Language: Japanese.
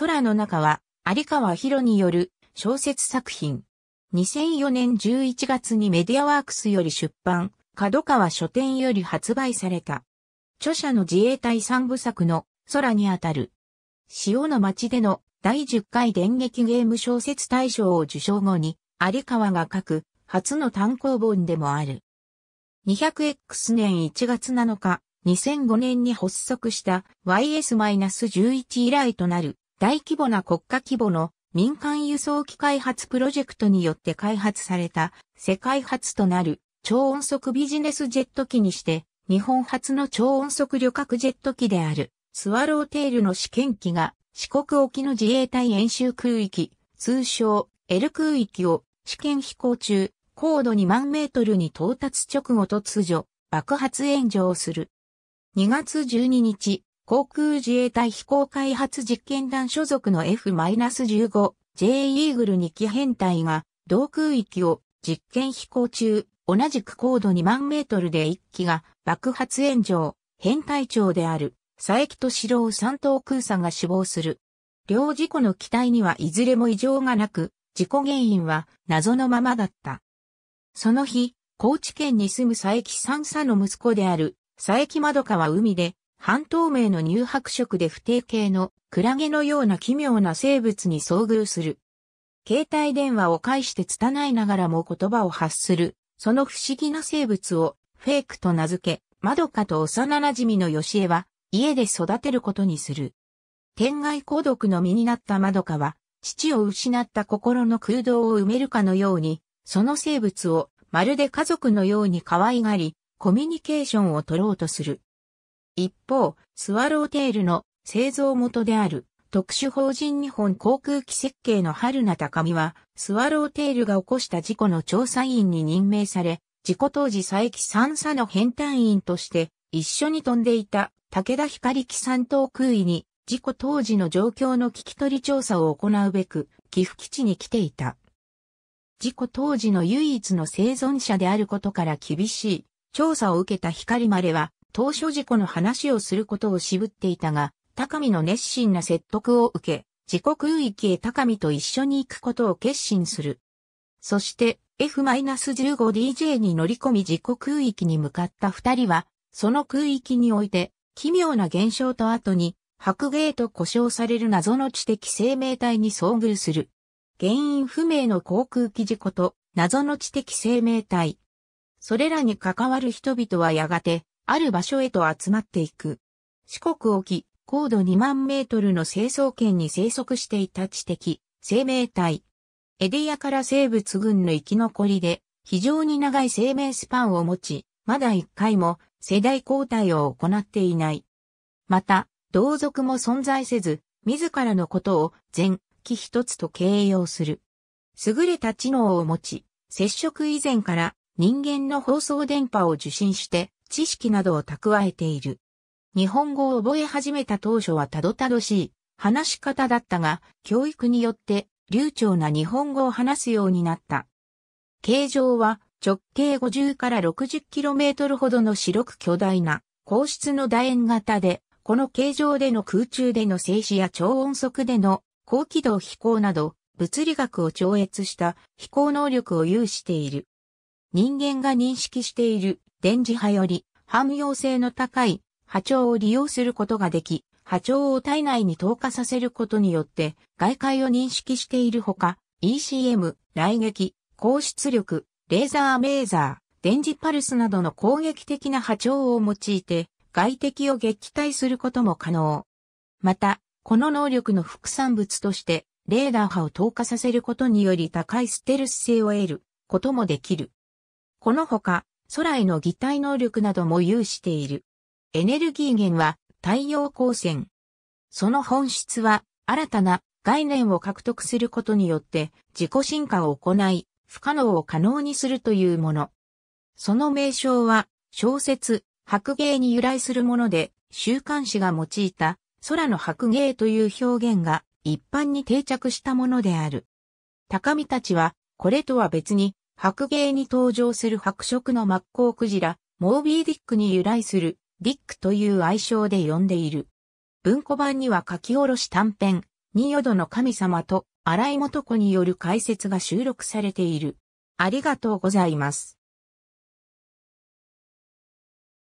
空の中は、有川博による小説作品。2004年11月にメディアワークスより出版、角川書店より発売された。著者の自衛隊三部作の空にあたる。潮の町での第10回電撃ゲーム小説大賞を受賞後に、有川が書く初の単行本でもある。200X 年1月7日、2005年に発足した YS-11 以来となる大規模な国家規模の民間輸送機開発プロジェクトによって開発された世界初となる超音速ビジネスジェット機にして日本初の超音速旅客ジェット機であるスワローテールの試験機が四国沖の自衛隊演習空域通称 L 空域を試験飛行中高度2万メートルに到達直後突如爆発炎上する2月12日航空自衛隊飛行開発実験団所属の F-15J イーグル2機編隊が、同空域を実験飛行中、同じく高度2万メートルで1機が爆発炎上、編隊長である佐伯と白三等空佐が死亡する。両事故の機体にはいずれも異常がなく、事故原因は謎のままだった。その日、高知県に住む佐伯三佐の息子である佐伯窓川海で半透明の乳白色で不定形のクラゲのような奇妙な生物に遭遇する。携帯電話を介して拙いながらも言葉を発する、その不思議な生物をフェイクと名付け、まどかと幼馴染のよしえは家で育てることにする。天外孤独の身になったまどかは、父を失った心の空洞を埋めるかのように、その生物をまるで家族のように可愛がり、コミュニケーションを取ろうとする。一方、スワローテールの製造元である特殊法人日本航空機設計の春名高見は、スワローテールが起こした事故の調査員に任命され、事故当時佐伯三佐の編隊員として、一緒に飛んでいた武田光機三等空位に、事故当時の状況の聞き取り調査を行うべく、寄付基地に来ていた。事故当時の唯一の生存者であることから厳しい調査を受けた光までは、当初事故の話をすることを渋っていたが、高見の熱心な説得を受け、自己空域へ高見と一緒に行くことを決心する。そして F-15DJ に乗り込み自己空域に向かった二人は、その空域において、奇妙な現象と後に、白芸と故障される謎の知的生命体に遭遇する。原因不明の航空機事故と謎の知的生命体。それらに関わる人々はやがてある場所へと集まっていく。四国沖、高度2万メートルの成層圏に生息していた知的、生命体。エディアから生物群の生き残りで、非常に長い生命スパンを持ち、まだ一回も世代交代を行っていない。また、同族も存在せず、自らのことを前期一つと形容する。優れた知能を持ち、接触以前から人間の放送電波を受信して知識などを蓄えている。日本語を覚え始めた当初はたどたどしい話し方だったが、教育によって流暢な日本語を話すようになった。形状は直径50から 60km ほどの白く巨大な硬質の楕円型で、この形状での空中での静止や超音速での高軌道飛行など、物理学を超越した飛行能力を有している。人間が認識している電磁波より汎用性の高い波長を利用することができ、波長を体内に透過させることによって外界を認識しているほか、ECM、雷撃、高出力、レーザーメーザー、電磁パルスなどの攻撃的な波長を用いて外敵を撃退することも可能。また、この能力の副産物としてレーダー波を透過させることにより高いステルス性を得ることもできる。このほか、空への擬態能力なども有している。エネルギー源は太陽光線。その本質は新たな概念を獲得することによって自己進化を行い、不可能を可能にするというもの。その名称は小説、白芸に由来するもので、週刊誌が用いた空の白芸という表現が一般に定着したものである。高見たちは、これとは別に白芸に登場する白色のマッコウクジラ、モービーディックに由来するディックという愛称で呼んでいる。文庫版には書き下ろし短編、ニヨドの神様と荒井元子による解説が収録されている。ありがとうございます。